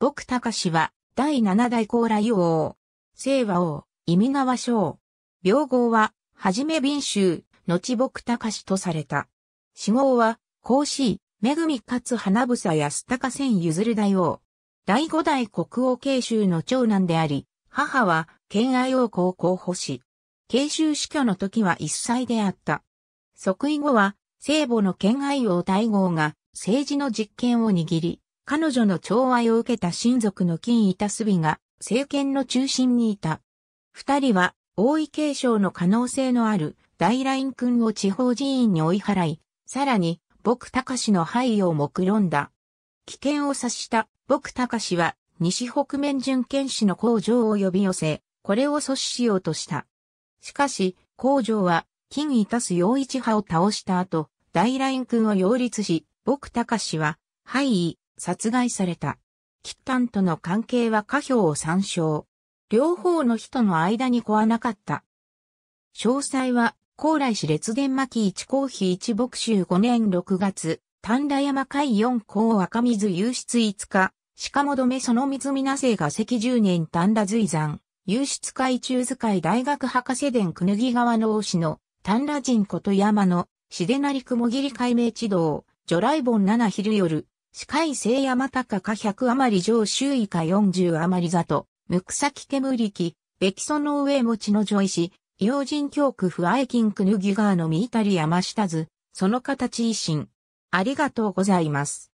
僕隆は、第七代高麗王。清和王、意味川将。病号は、はじめ敏州、後僕隆とされた。死号は、孔子、恵勝花房安高千譲る大王。第五代国王慶州の長男であり、母は、県愛王公候補し、慶州死去の時は一歳であった。即位後は、聖母の県愛王大号が、政治の実権を握り、彼女の寵愛を受けた親族の金板ビが政権の中心にいた。二人は王位継承の可能性のある大ライン君を地方寺院に追い払い、さらに、僕隆の廃を目論んだ。危険を察した僕隆は西北面巡検士の工場を呼び寄せ、これを阻止しようとした。しかし、工場は、金いたす陽一派を倒した後、大ライン君を擁立し、僕隆は、廃位、殺害された。キッタンとの関係は下表を参照。両方の人の間に子はなかった。詳細は、高麗市列伝巻一公費一牧州5年6月、丹田山海四公赤水湧出5日、鹿もどめその水水生が赤10年丹田随山、湧出海中図海大学博士伝くぬぎ川の王氏の、丹田人こと山の、しでなり雲り海明地道、ジョライボン七昼夜、四海聖山高か100余り上周囲か40余り里、むくさきけむべきその上持ちの女石、用心教区不愛金くぬぎがのみいたり山下ず、その形維新。ありがとうございます。